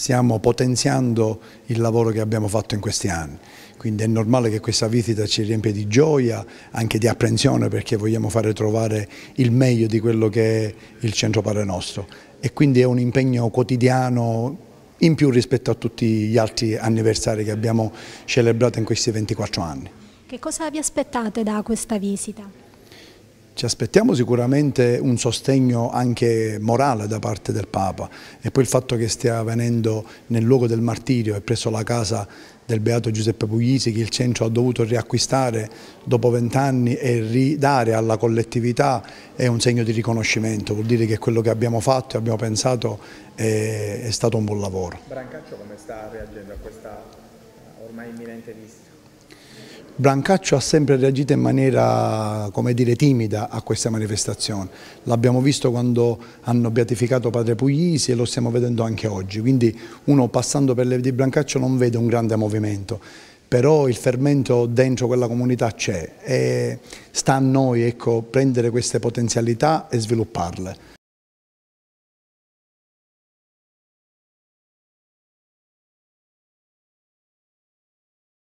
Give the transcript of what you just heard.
stiamo potenziando il lavoro che abbiamo fatto in questi anni. Quindi è normale che questa visita ci riempie di gioia, anche di apprensione perché vogliamo fare trovare il meglio di quello che è il Centro Padre Nostro e quindi è un impegno quotidiano in più rispetto a tutti gli altri anniversari che abbiamo celebrato in questi 24 anni. Che cosa vi aspettate da questa visita? Ci aspettiamo sicuramente un sostegno anche morale da parte del Papa e poi il fatto che stia venendo nel luogo del martirio e presso la casa del Beato Giuseppe Puglisi che il centro ha dovuto riacquistare dopo vent'anni e ridare alla collettività è un segno di riconoscimento, vuol dire che quello che abbiamo fatto e abbiamo pensato è, è stato un buon lavoro. Brancaccio come sta reagendo a questa ormai imminente visita? Brancaccio ha sempre reagito in maniera, come dire, timida a questa manifestazione. L'abbiamo visto quando hanno beatificato Padre Puglisi e lo stiamo vedendo anche oggi. Quindi uno passando per le vie di Brancaccio non vede un grande movimento, però il fermento dentro quella comunità c'è e sta a noi ecco, prendere queste potenzialità e svilupparle.